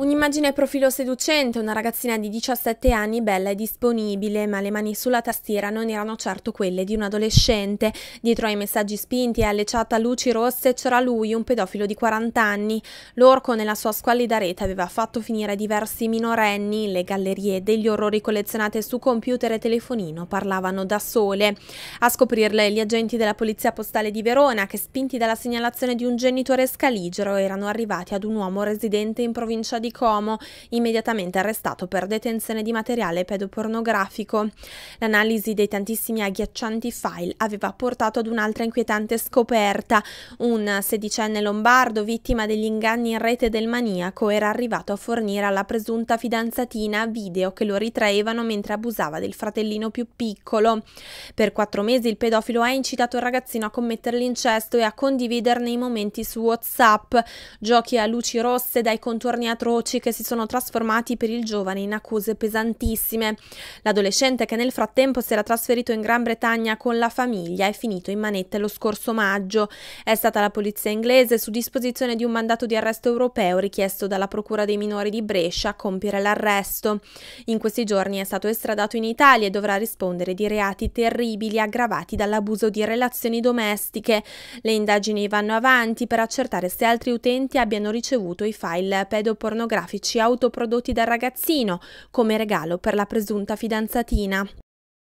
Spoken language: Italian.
Un'immagine profilo seducente, una ragazzina di 17 anni bella e disponibile, ma le mani sulla tastiera non erano certo quelle di un adolescente. Dietro ai messaggi spinti e alle chat a luci rosse c'era lui, un pedofilo di 40 anni. L'orco nella sua squallida rete aveva fatto finire diversi minorenni, le gallerie degli orrori collezionate su computer e telefonino parlavano da sole. A scoprirle gli agenti della polizia postale di Verona che spinti dalla segnalazione di un genitore scaligero erano arrivati ad un uomo residente in provincia di Como, immediatamente arrestato per detenzione di materiale pedopornografico. L'analisi dei tantissimi agghiaccianti file aveva portato ad un'altra inquietante scoperta. Un sedicenne lombardo, vittima degli inganni in rete del maniaco, era arrivato a fornire alla presunta fidanzatina video che lo ritraevano mentre abusava del fratellino più piccolo. Per quattro mesi il pedofilo ha incitato il ragazzino a commettere l'incesto e a condividerne i momenti su WhatsApp, giochi a luci rosse dai contorni atroci atroci che si sono trasformati per il giovane in accuse pesantissime. L'adolescente che nel frattempo si era trasferito in Gran Bretagna con la famiglia è finito in manette lo scorso maggio. È stata la polizia inglese su disposizione di un mandato di arresto europeo richiesto dalla Procura dei minori di Brescia a compiere l'arresto. In questi giorni è stato estradato in Italia e dovrà rispondere di reati terribili aggravati dall'abuso di relazioni domestiche. Le indagini vanno avanti per accertare se altri utenti abbiano ricevuto i file pedopornografici pornografici autoprodotti dal ragazzino come regalo per la presunta fidanzatina.